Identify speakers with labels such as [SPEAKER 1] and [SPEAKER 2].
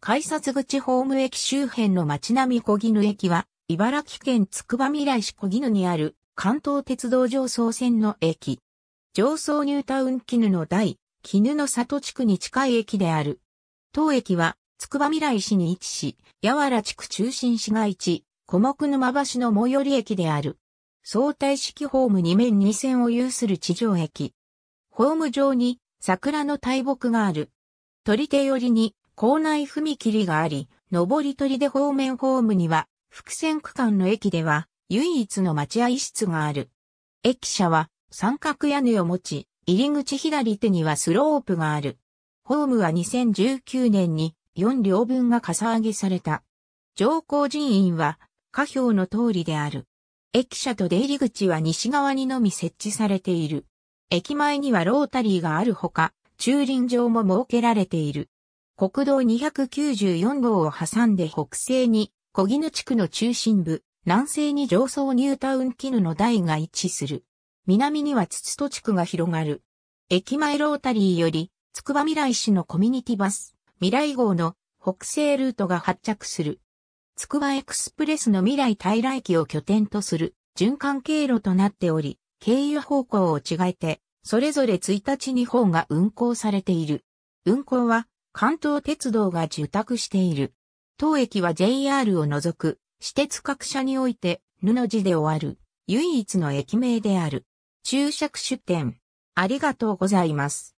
[SPEAKER 1] 改札口ホーム駅周辺の街並み小
[SPEAKER 2] 絹駅は、茨城県つくば未来市小絹にある関東鉄道上層線の駅。上層ニュータウン絹の台、絹の里地区に近い駅である。当駅は、つくば未来市に位置し、やわら地区中心市街地、小木沼橋の最寄り駅である。相対式ホーム2面2線を有する地上駅。ホーム上に桜の大木がある。取手寄りに校内踏切があり、上り取りで方面ホームには、伏線区間の駅では、唯一の待合室がある。駅舎は、三角屋根を持ち、入り口左手にはスロープがある。ホームは2019年に4両分がかさ上げされた。上降人員は、下表の通りである。駅舎と出入り口は西側にのみ設置されている。駅前にはロータリーがあるほか、駐輪場も設けられている。国道294号を挟んで北西に小絹地区の中心部、南西に上層ニュータウン絹の台が位置する。南には筒戸地区が広がる。駅前ロータリーより、つくば未来市のコミュニティバス、未来号の北西ルートが発着する。つくばエクスプレスの未来平来駅を拠点とする循環経路となっており、経由方向を違えて、それぞれ1日2本が運行されている。運行は関東鉄道が受託している。当駅は JR を除く、私鉄各社において、布地で終わる、唯一の駅名である。
[SPEAKER 1] 注釈出店。ありがとうございます。